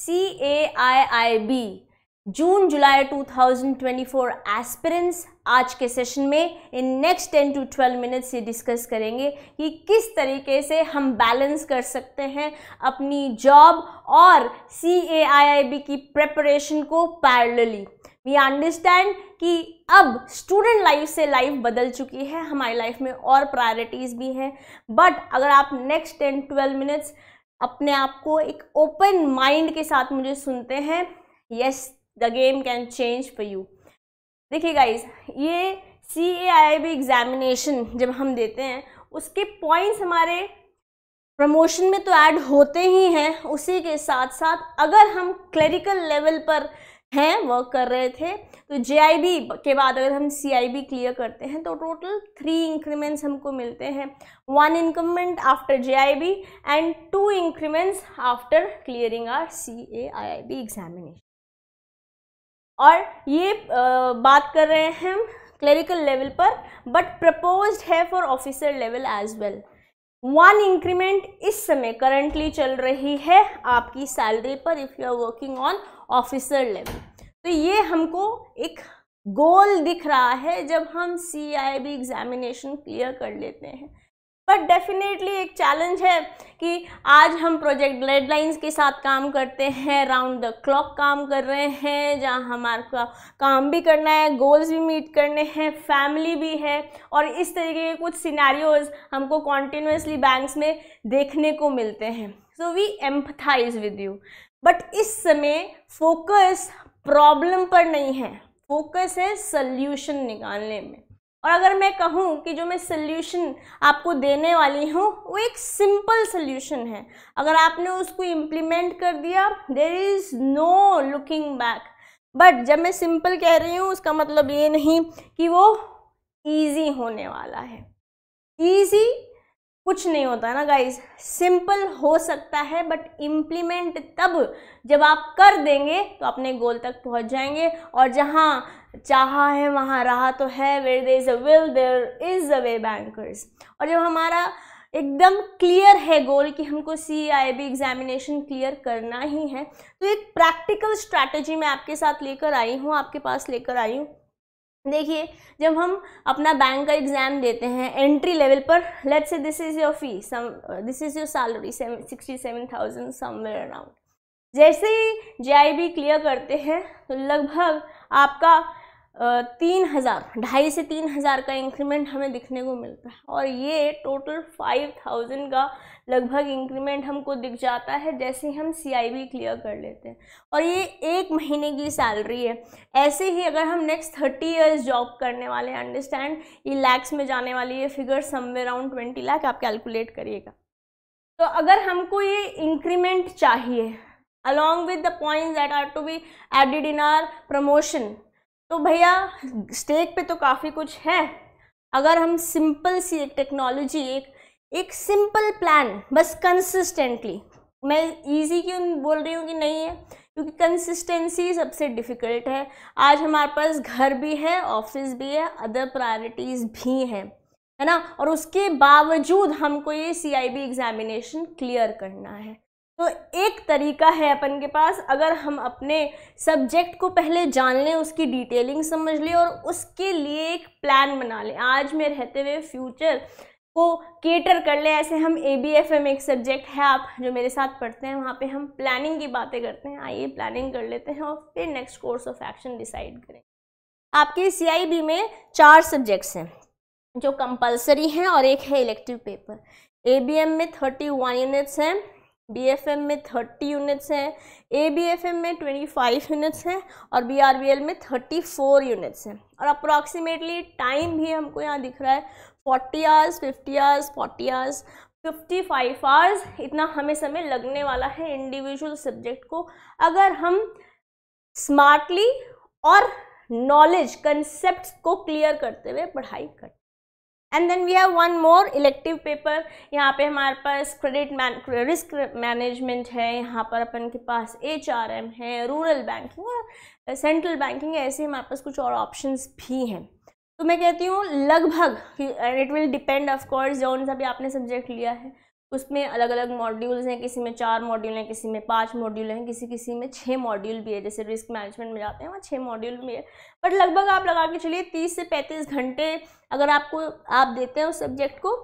C A I I B June July 2024 aspirants आज के session में इन नेक्स्ट 10 टू 12 मिनट्स ये discuss करेंगे कि किस तरीके से हम बैलेंस कर सकते हैं अपनी जॉब और C A I I B की प्रेपरेशन को पैरलली वी अंडरस्टैंड कि अब स्टूडेंट लाइफ से लाइफ बदल चुकी है हमारी लाइफ में और प्रायोरिटीज़ भी हैं बट अगर आप नेक्स्ट टेन ट्वेल्व मिनट्स अपने आप को एक ओपन माइंड के साथ मुझे सुनते हैं yes the game can change for you देखिए गाइज ये C A I B examination जब हम देते हैं उसके पॉइंट्स हमारे प्रमोशन में तो ऐड होते ही हैं उसी के साथ साथ अगर हम क्लरिकल लेवल पर हैं वर्क कर रहे थे तो जे के बाद अगर हम सी क्लियर करते हैं तो टोटल थ्री इंक्रीमेंट्स हमको मिलते हैं one increment after J and two increments after clearing R C examination और ये आ, बात कर रहे हैं हम क्लरिकल लेवल पर बट प्रपोज है for officer level as well one increment इस समय करंटली चल रही है आपकी सैलरी पर if you are working on officer level तो ये हमको एक गोल दिख रहा है जब हम C I B examination clear कर लेते हैं बट डेफिनेटली एक चैलेंज है कि आज हम प्रोजेक्ट डेडलाइंस के साथ काम करते हैं राउंड द क्लॉक काम कर रहे हैं जहाँ हमारा काम भी करना है गोल्स भी मीट करने हैं फैमिली भी है और इस तरीके के कुछ सिनेरियोज हमको कॉन्टिन्यूसली बैंक्स में देखने को मिलते हैं so we empathize with you but इस समय फोकस प्रॉब्लम पर नहीं है फोकस है सल्यूशन निकालने में और अगर मैं कहूँ कि जो मैं सल्यूशन आपको देने वाली हूँ वो एक सिंपल सल्यूशन है अगर आपने उसको इम्प्लीमेंट कर दिया there is no looking back but जब मैं सिंपल कह रही हूँ उसका मतलब ये नहीं कि वो ईजी होने वाला है ईजी कुछ नहीं होता ना गाइज सिंपल हो सकता है बट इम्प्लीमेंट तब जब आप कर देंगे तो अपने गोल तक पहुंच जाएंगे और जहां चाहा है वहां रहा तो है where there is a will there is a way bankers और जब हमारा एकदम क्लियर है गोल कि हमको C I B examination clear करना ही है तो एक प्रैक्टिकल स्ट्रैटेजी मैं आपके साथ लेकर आई हूँ आपके पास लेकर आई हूँ देखिए जब हम अपना बैंक का एग्ज़ाम देते हैं एंट्री लेवल पर let's say this is your fee some this is your salary sixty seven thousand somewhere around जैसे ही जे क्लियर करते हैं तो लगभग आपका तीन हज़ार ढाई से तीन हज़ार का इंक्रीमेंट हमें दिखने को मिलता है और ये टोटल फाइव थाउजेंड का लगभग इंक्रीमेंट हमको दिख जाता है जैसे हम सी आई बी क्लियर कर लेते हैं और ये एक महीने की सैलरी है ऐसे ही अगर हम नेक्स्ट थर्टी ईयर्स जॉब करने वाले हैं अंडरस्टैंड ये लैक्स में जाने वाली ये figure somewhere around twenty lakh आप कैलकुलेट करिएगा तो अगर हमको ये इंक्रीमेंट चाहिए along with the point that are to be added in our promotion तो भैया स्टेक पे तो काफ़ी कुछ है अगर हम सिंपल सी एक टेक्नोलॉजी एक एक सिंपल प्लान बस कंसिस्टेंटली मैं इजी क्यों बोल रही हूँ कि नहीं है क्योंकि कंसिस्टेंसी सबसे डिफ़िकल्ट है आज हमारे पास घर भी है ऑफिस भी है अदर प्रायोरिटीज़ भी हैं है ना और उसके बावजूद हमको ये C I B examination clear करना है तो एक तरीका है अपन के पास अगर हम अपने सब्जेक्ट को पहले जान लें उसकी डिटेलिंग समझ लें और उसके लिए एक प्लान बना लें आज में रहते हुए फ्यूचर को केटर कर लें ऐसे हम ए बी एफ एम एक सब्जेक्ट है आप जो मेरे साथ पढ़ते हैं वहाँ पे हम प्लानिंग की बातें करते हैं आइए प्लानिंग कर लेते हैं और फिर next course of action decide करें आपके सी आई बी में चार सब्जेक्ट्स हैं जो कंपलसरी हैं और एक है elective paper A B M में थर्टी वन यूनिट्स हैं बीएफएम में थर्टी यूनिट्स हैं एबीएफएम में ट्वेंटी फाइव यूनिट्स हैं और बीआरबीएल में थर्टी फोर यूनिट्स हैं और अप्रॉक्सीमेटली टाइम भी हमको यहाँ दिख रहा है forty hours fifty hours forty hours fifty five hours इतना हमें समय लगने वाला है इंडिविजुअल सब्जेक्ट को अगर हम स्मार्टली और नॉलेज कंसेप्ट को क्लियर करते हुए पढ़ाई करते and then we have one more elective paper यहाँ पे हमारे पास क्रेडिट रिस्क मैनेजमेंट है यहाँ पर अपन के पास एच आर एम है रूरल बैंकिंग और सेंट्रल बैंकिंग है ऐसे हमारे पास कुछ और ऑप्शंस भी हैं तो मैं कहती हूँ लगभग it will depend of course जौन सा भी आपने सब्जेक्ट लिया है उसमें अलग अलग मॉड्यूल्स हैं किसी में चार मॉड्यूल हैं किसी में पांच मॉड्यूल हैं किसी किसी में छः मॉड्यूल भी है जैसे रिस्क मैनेजमेंट में जाते हैं वहाँ छः मॉड्यूल भी है बट लगभग आप लगा के चलिए तीस से पैंतीस घंटे अगर आपको आप देते हैं उस सब्जेक्ट को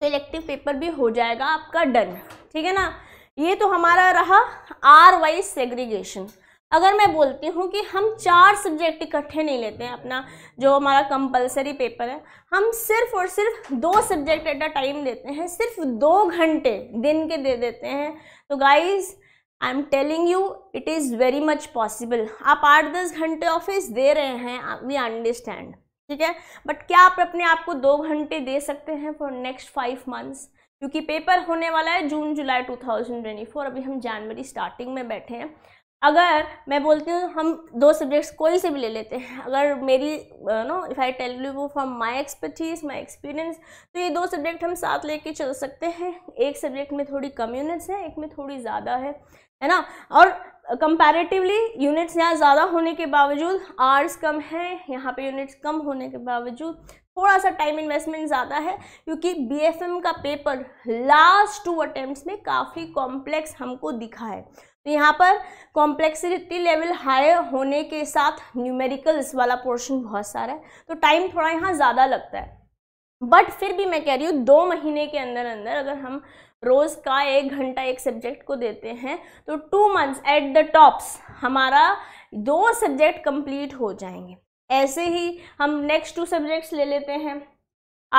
तो इलेक्टिव पेपर भी हो जाएगा आपका डन ठीक है ना ये तो हमारा रहा आर वाइज सेग्रीगेशन अगर मैं बोलती हूँ कि हम चार सब्जेक्ट इकट्ठे नहीं लेते हैं अपना जो हमारा कंपलसरी पेपर है हम सिर्फ और सिर्फ दो सब्जेक्ट एट अ टाइम देते हैं सिर्फ दो घंटे दिन के दे देते हैं तो guys I am telling you it is very much possible आप आठ दस घंटे ऑफिस दे रहे हैं वी अंडरस्टैंड ठीक है बट क्या आप अपने आप को दो घंटे दे सकते हैं फॉर नेक्स्ट फाइव मंथ्स क्योंकि पेपर होने वाला है जून जुलाई 2024 अभी हम जनवरी स्टार्टिंग में बैठे हैं अगर मैं बोलती हूँ हम दो सब्जेक्ट्स कोई से भी ले लेते हैं अगर मेरी no if I tell you from my expertise my experience तो ये दो सब्जेक्ट हम साथ लेके चल सकते हैं एक सब्जेक्ट में थोड़ी कम यूनिट्स हैं एक में थोड़ी ज़्यादा है है ना और कंपैरेटिवली यूनिट्स यहाँ ज़्यादा होने के बावजूद आर्स कम हैं यहाँ पे यूनिट्स कम होने के बावजूद थोड़ा सा टाइम इन्वेस्टमेंट ज़्यादा है क्योंकि बी का पेपर लास्ट टू अटैम्प्ट में काफ़ी कॉम्प्लेक्स हमको दिखा है तो यहाँ पर कॉम्प्लेक्सिटी लेवल हाई होने के साथ न्यूमेरिकल्स वाला पोर्शन बहुत सारा है तो टाइम थोड़ा यहाँ ज़्यादा लगता है बट फिर भी मैं कह रही हूँ दो महीने के अंदर अंदर अगर हम रोज़ का एक घंटा एक सब्जेक्ट को देते हैं तो two months at the tops हमारा दो सब्जेक्ट कंप्लीट हो जाएंगे ऐसे ही हम नेक्स्ट टू सब्जेक्ट्स ले लेते हैं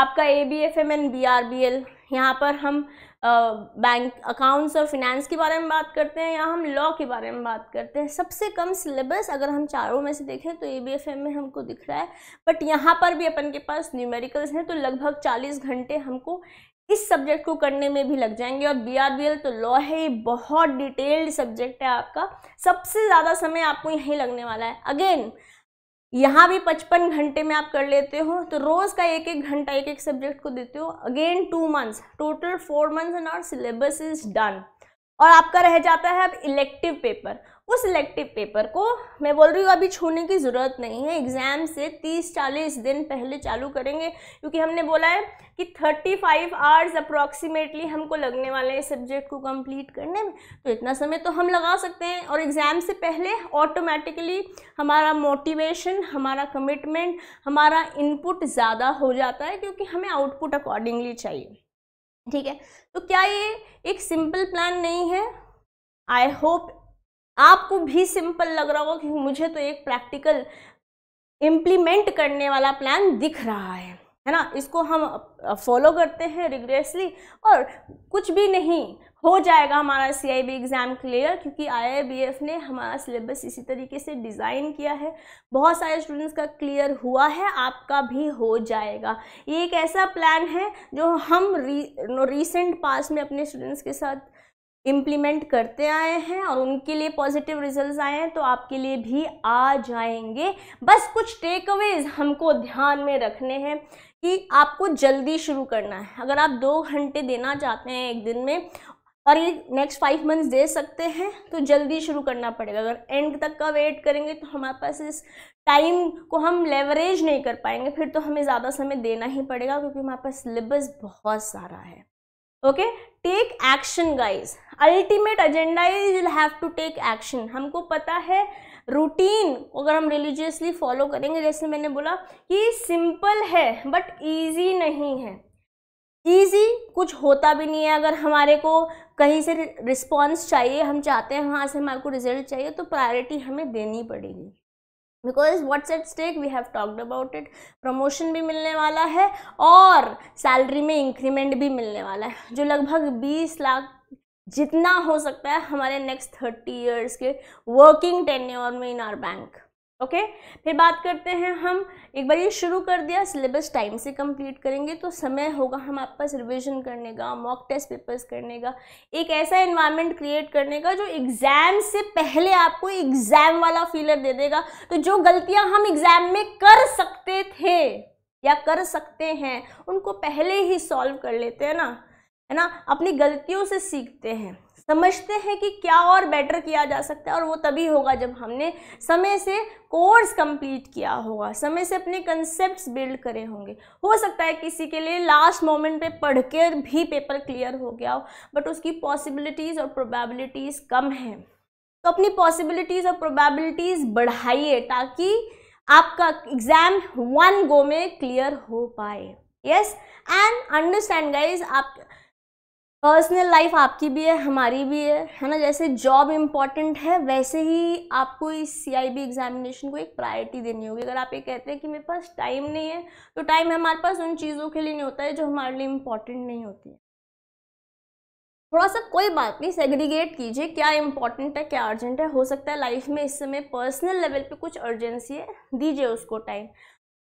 आपका A B F M and B R B L यहाँ पर हम बैंक अकाउंट्स और फिनेंस के बारे में बात करते हैं या हम लॉ के बारे में बात करते हैं सबसे कम सिलेबस अगर हम चारों में से देखें तो ए बी एफ एम में हमको दिख रहा है बट यहाँ पर भी अपन के पास न्यूमेरिकल्स हैं तो लगभग चालीस घंटे हमको इस सब्जेक्ट को करने में भी लग जाएंगे और बी आर बी एल तो लॉ है ये बहुत डिटेल्ड सब्जेक्ट है आपका सबसे ज़्यादा समय आपको यहीं लगने वाला है अगेन यहाँ भी पचपन घंटे में आप कर लेते हो तो रोज़ का एक एक घंटा एक एक सब्जेक्ट को देते हो again two months total four months and our syllabus is done और आपका रह जाता है अब इलेक्टिव पेपर उस इलेक्टिव पेपर को मैं बोल रही हूँ अभी छूने की ज़रूरत नहीं है एग्ज़ाम से 30-40 दिन पहले चालू करेंगे क्योंकि हमने बोला है कि 35 फाइव आवर्स अप्रॉक्सीमेटली हमको लगने वाले हैं सब्जेक्ट को कंप्लीट करने में तो इतना समय तो हम लगा सकते हैं और एग्ज़ाम से पहले ऑटोमेटिकली हमारा मोटिवेशन हमारा कमिटमेंट हमारा इनपुट ज़्यादा हो जाता है क्योंकि हमें आउटपुट अकॉर्डिंगली चाहिए ठीक है तो क्या ये एक सिंपल प्लान नहीं है आई होप आपको भी सिंपल लग रहा होगा कि मुझे तो एक प्रैक्टिकल इम्प्लीमेंट करने वाला प्लान दिख रहा है है ना इसको हम फॉलो करते हैं रिग्रेसली और कुछ भी नहीं हो जाएगा हमारा C I B exam clear क्योंकि आई आई बी एफ ने हमारा सिलेबस इसी तरीके से डिज़ाइन किया है बहुत सारे स्टूडेंट्स का क्लियर हुआ है आपका भी हो जाएगा ये एक ऐसा प्लान है जो हम री, रीसेंट पास में अपने स्टूडेंट्स के साथ इम्प्लीमेंट करते आए हैं और उनके लिए पॉजिटिव रिजल्ट्स आए हैं तो आपके लिए भी आ जाएंगे बस कुछ टेक अवेज हमको ध्यान में रखने हैं कि आपको जल्दी शुरू करना है अगर आप दो घंटे देना चाहते हैं एक दिन में और ये नेक्स्ट फाइव मंथ्स दे सकते हैं तो जल्दी शुरू करना पड़ेगा अगर एंड तक का वेट करेंगे तो हमारे पास इस टाइम को हम लेवरेज नहीं कर पाएंगे फिर तो हमें ज़्यादा समय देना ही पड़ेगा क्योंकि हमारे पास सिलेबस बहुत सारा है okay take action guys ultimate agenda is will have to take action हमको पता है रूटीन अगर हम रिलीजियसली फॉलो करेंगे जैसे मैंने बोला कि सिंपल है बट ईजी नहीं है ईजी कुछ होता भी नहीं है अगर हमारे को कहीं से रिस्पॉन्स चाहिए हम चाहते हैं वहाँ से हमारे को रिजल्ट चाहिए तो प्रायोरिटी हमें देनी पड़ेगी because what's at stake we have talked about it promotion भी मिलने वाला है और सैलरी में इंक्रीमेंट भी मिलने वाला है जो लगभग बीस लाख जितना हो सकता है हमारे नेक्स्ट थर्टी ईयर्स के वर्किंग टेन्योर में इन आर बैंक ओके फिर बात करते हैं हम एक बार ये शुरू कर दिया सिलेबस टाइम से कंप्लीट करेंगे तो समय होगा हम आप पास रिविजन करने का मॉक टेस्ट पेपर्स करने का एक ऐसा इन्वायरमेंट क्रिएट करने का जो एग्ज़ाम से पहले आपको एग्ज़ाम वाला फीलर दे देगा तो जो गलतियां हम एग्ज़ाम में कर सकते थे या कर सकते हैं उनको पहले ही सॉल्व कर लेते हैं ना है ना अपनी गलतियों से सीखते हैं समझते हैं कि क्या और बेटर किया जा सकता है और वो तभी होगा जब हमने समय से कोर्स कंप्लीट किया होगा समय से अपने कंसेप्ट बिल्ड करे होंगे हो सकता है किसी के लिए लास्ट मोमेंट पे पढ़ के भी पेपर क्लियर हो गया हो बट उसकी पॉसिबिलिटीज़ और प्रोबेबिलिटीज़ कम हैं तो अपनी पॉसिबिलिटीज़ और प्रोबेबिलिटीज़ बढ़ाइए ताकि आपका एग्ज़ाम वन गो में क्लियर हो पाए यस एंड अंडरस्टैंड गाइज आप पर्सनल लाइफ आपकी भी है हमारी भी है है ना जैसे जॉब इम्पॉर्टेंट है वैसे ही आपको इस सी आई बी एग्जामिनेशन को एक प्रायोरिटी देनी होगी अगर आप ये कहते हैं कि मेरे पास टाइम नहीं है तो टाइम हमारे पास उन चीज़ों के लिए नहीं होता है जो हमारे लिए इम्पॉर्टेंट नहीं होती है थोड़ा सा कोई बात नहीं सेग्रीगेट कीजिए क्या इंपॉर्टेंट है क्या अर्जेंट है हो सकता है लाइफ में इस समय पर्सनल लेवल पे कुछ अर्जेंसी है दीजिए उसको टाइम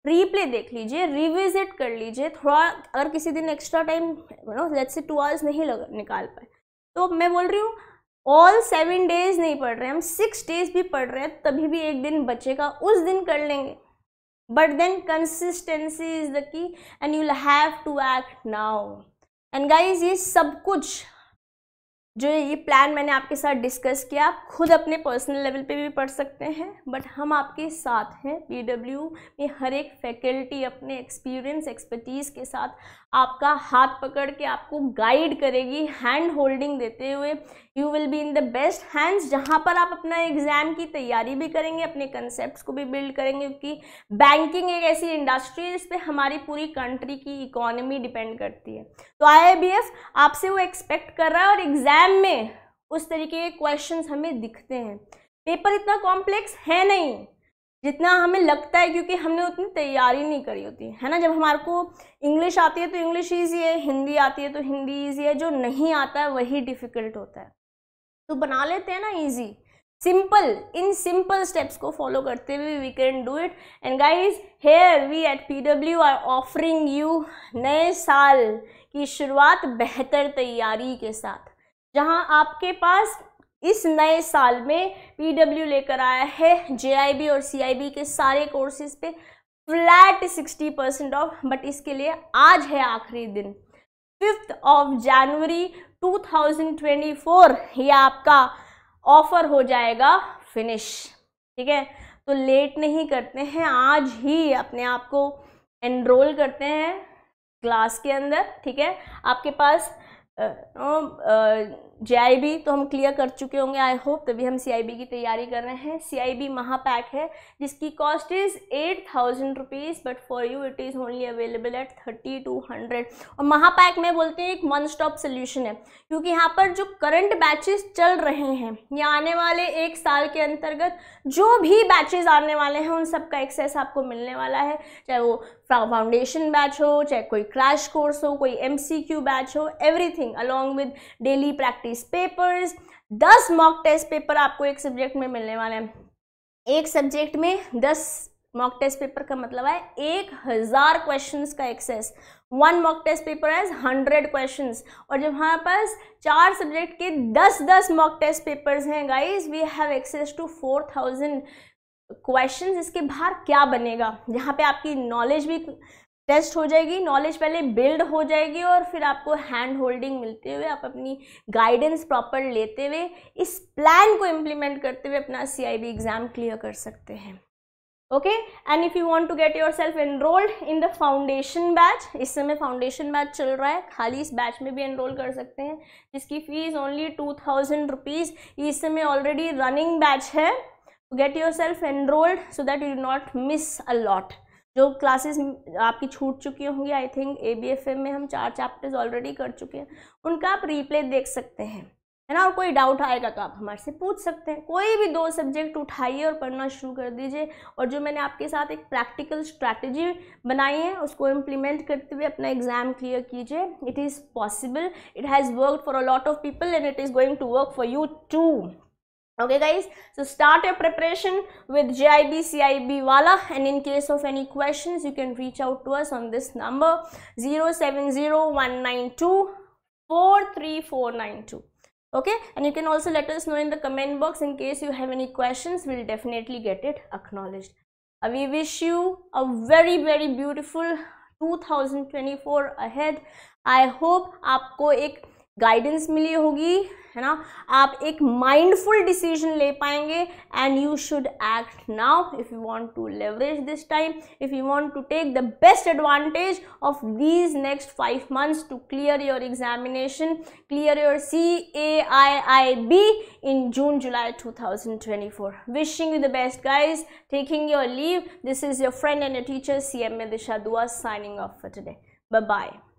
रीप्ले देख लीजिए रिविजिट कर लीजिए थोड़ा अगर किसी दिन extra time no let's say two hours नहीं लग निकाल पाए तो मैं बोल रही हूँ ऑल सेवन डेज नहीं पढ़ रहे हम सिक्स डेज भी पढ़ रहे हैं तभी भी एक दिन बचेगा उस दिन कर लेंगे but then consistency is the key and you have to act now and guys ये सब कुछ जो ये प्लान मैंने आपके साथ डिस्कस किया आप खुद अपने पर्सनल लेवल पे भी पढ़ सकते हैं बट हम आपके साथ हैं पी में हर एक फैकल्टी अपने एक्सपीरियंस एक्सपर्टीज़ के साथ आपका हाथ पकड़ के आपको गाइड करेगी हैंड होल्डिंग देते हुए you will be in the best hands जहाँ पर आप अपना एग्ज़ाम की तैयारी भी करेंगे अपने कंसेप्ट को भी बिल्ड करेंगे क्योंकि बैंकिंग एक ऐसी इंडस्ट्री है जिसपे हमारी पूरी कंट्री की इकोनॉमी डिपेंड करती है तो आई आपसे वो एक्सपेक्ट कर रहा है और एग्ज़ाम में उस तरीके के क्वेश्चंस हमें दिखते हैं पेपर इतना कॉम्प्लेक्स है नहीं जितना हमें लगता है क्योंकि हमने उतनी तैयारी नहीं करी होती है ना जब हमारे को इंग्लिश आती है तो इंग्लिश ईजी है हिंदी आती है तो हिंदी ईजी है जो नहीं आता है वही डिफ़िकल्ट होता है तो बना लेते हैं ना easy simple in simple steps को फॉलो करते हुए we can do it and guys here we at P W are offering you नए साल की शुरुआत बेहतर तैयारी के साथ जहाँ आपके पास इस नए साल में पीडब्ल्यू लेकर आया है जेआईबी और सीआईबी के सारे कोर्सेज पे flat sixty percent off but इसके लिए आज है आखिरी दिन फिफ्थ ऑफ जनवरी 2024 ये आपका ऑफर हो जाएगा फिनिश ठीक है तो लेट नहीं करते हैं आज ही अपने आप को एनरोल करते हैं क्लास के अंदर ठीक है आपके पास आ, आ, आ, जे तो हम क्लियर कर चुके होंगे आई होप तभी हम सी की तैयारी कर रहे हैं सी आई बी महापैक है जिसकी cost is eight thousand rupees but for you it is only available at thirty two hundred और महापैक में बोलते हैं एक वन स्टॉप सोल्यूशन है क्योंकि यहाँ पर जो करंट बैचेस चल रहे हैं या आने वाले एक साल के अंतर्गत जो भी बैचेज आने वाले हैं उन सब का एक्सेस आपको मिलने वाला है चाहे वो फाउंडेशन बैच हो चाहे कोई क्रैश कोर्स हो कोई एम बैच हो everything along with daily practice practice papers दस मॉक टेस्ट पेपर आपको एक सब्जेक्ट में मिलने वाले हैं एक सब्जेक्ट में दस मॉक टेस्ट पेपर का मतलब है एक हज़ार क्वेश्चन का access one mock test paper है हंड्रेड क्वेश्चन और जब हमारे पास चार सब्जेक्ट के दस दस मॉक टेस्ट पेपर्स हैं guys we have access to four thousand question इसके बाहर क्या बनेगा जहाँ पे आपकी नॉलेज भी टेस्ट हो जाएगी नॉलेज पहले बिल्ड हो जाएगी और फिर आपको हैंड होल्डिंग मिलते हुए आप अपनी गाइडेंस प्रॉपर लेते हुए इस प्लान को इम्प्लीमेंट करते हुए अपना सी एग्ज़ाम क्लियर कर सकते हैं okay and if you want to get yourself enrolled in the foundation batch इस समय फाउंडेशन बैच चल रहा है खाली इस बैच में भी एनरोल कर सकते हैं जिसकी fees only two thousand rupees इस समय ऑलरेडी रनिंग बैच है get yourself enrolled so that you not miss a lot जो क्लासेस आपकी छूट चुकी होंगी I think A B F M में हम चार चैप्टर्स ऑलरेडी कर चुके हैं उनका आप रीप्ले देख सकते हैं है ना और कोई डाउट आएगा तो आप हमारे से पूछ सकते हैं कोई भी दो सब्जेक्ट उठाइए और पढ़ना शुरू कर दीजिए और जो मैंने आपके साथ एक प्रैक्टिकल स्ट्रैटेजी बनाई है उसको इम्प्लीमेंट करते हुए अपना एग्जाम क्लियर कीजिए it is possible it has work for a lot of people and it is going to work for you too okay guys so start your preparation with gib cib wala and in case of any questions you can reach out to us on this number 070192 okay and you can also let us know in the comment box in case you have any questions we'll definitely get it acknowledged uh, we wish you a very very beautiful 2024 ahead i hope aapko ek guidance मिली होगी है ना आप एक mindful decision ले पाएंगे and you should act now if you want to leverage this time if you want to take the best advantage of these next five months to clear your examination clear your C A I I B in June July 2024 you the best best taking your leave this is your friend and a teacher C M disha dua signing off for today bye bye